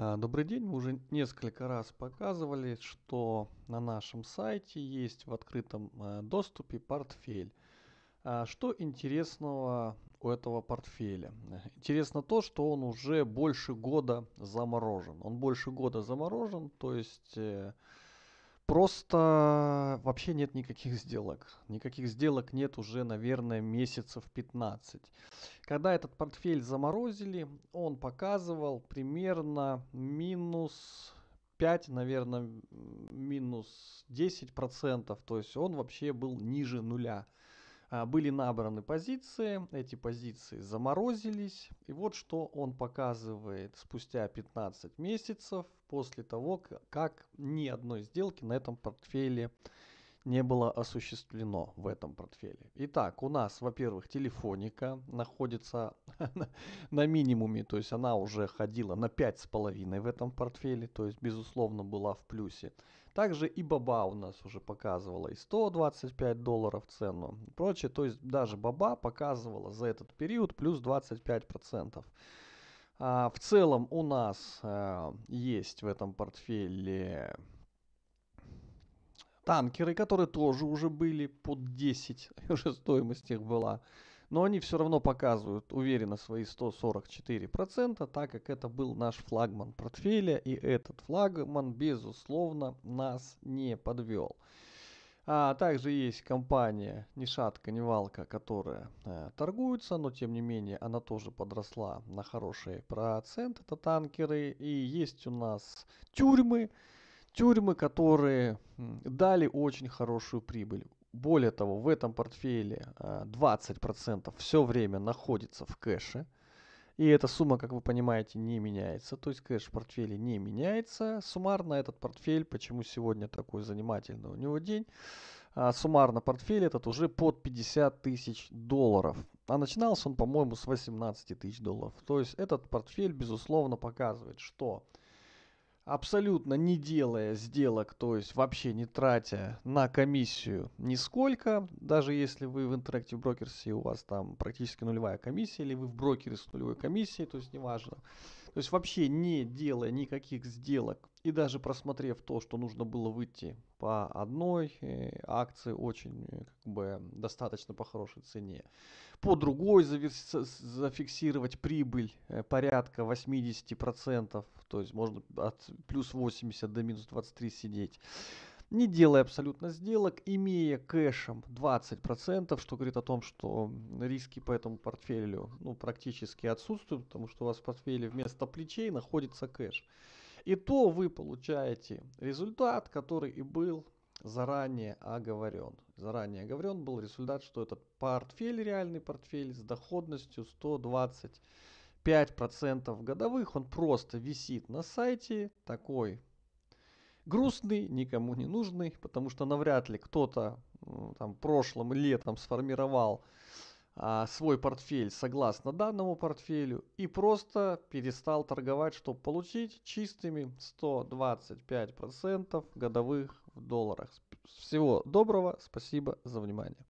А, добрый день, мы уже несколько раз показывали, что на нашем сайте есть в открытом э, доступе портфель. А, что интересного у этого портфеля? Интересно то, что он уже больше года заморожен. Он больше года заморожен, то есть э, Просто вообще нет никаких сделок. Никаких сделок нет уже, наверное, месяцев 15. Когда этот портфель заморозили, он показывал примерно минус 5, наверное, минус 10%. То есть он вообще был ниже нуля. А, были набраны позиции, эти позиции заморозились. И вот что он показывает спустя 15 месяцев после того, как ни одной сделки на этом портфеле не было осуществлено в этом портфеле. Итак, у нас, во-первых, телефоника находится на минимуме, то есть она уже ходила на 5,5 в этом портфеле, то есть безусловно была в плюсе. Также и баба у нас уже показывала и 125 долларов цену прочее, то есть даже баба показывала за этот период плюс 25%. А, в целом у нас а, есть в этом портфеле танкеры, которые тоже уже были под 10, уже стоимость их была но они все равно показывают уверенно свои 144%, так как это был наш флагман портфеля, и этот флагман, безусловно, нас не подвел. А также есть компания ни шатка, ни валка, которая э, торгуется, но тем не менее она тоже подросла на хороший процент. Это танкеры. И есть у нас тюрьмы. Тюрьмы, которые дали очень хорошую прибыль. Более того, в этом портфеле 20% а, все время находится в кэше. И эта сумма, как вы понимаете, не меняется. То есть кэш в портфеле не меняется. Суммарно этот портфель, почему сегодня такой занимательный у него день, а, суммарно портфель этот уже под 50 тысяч долларов. А начинался он, по-моему, с 18 тысяч долларов. То есть этот портфель, безусловно, показывает, что абсолютно не делая сделок, то есть вообще не тратя на комиссию нисколько, даже если вы в Interactive Brokers и у вас там практически нулевая комиссия, или вы в брокере с нулевой комиссией, то есть неважно. То есть вообще не делая никаких сделок и даже просмотрев то, что нужно было выйти по одной э, акции, очень э, как бы достаточно по хорошей цене. По другой зафиксировать прибыль э, порядка 80%, то есть можно от плюс 80 до минус 23 сидеть не делая абсолютно сделок, имея кэшем 20%, что говорит о том, что риски по этому портфелю ну, практически отсутствуют, потому что у вас в портфеле вместо плечей находится кэш. И то вы получаете результат, который и был заранее оговорен. Заранее оговорен был результат, что этот портфель, реальный портфель с доходностью 125% годовых, он просто висит на сайте, такой грустный, никому не нужный, потому что навряд ли кто-то там прошлым летом сформировал а, свой портфель согласно данному портфелю и просто перестал торговать, чтобы получить чистыми 125% годовых в долларах. Всего доброго, спасибо за внимание.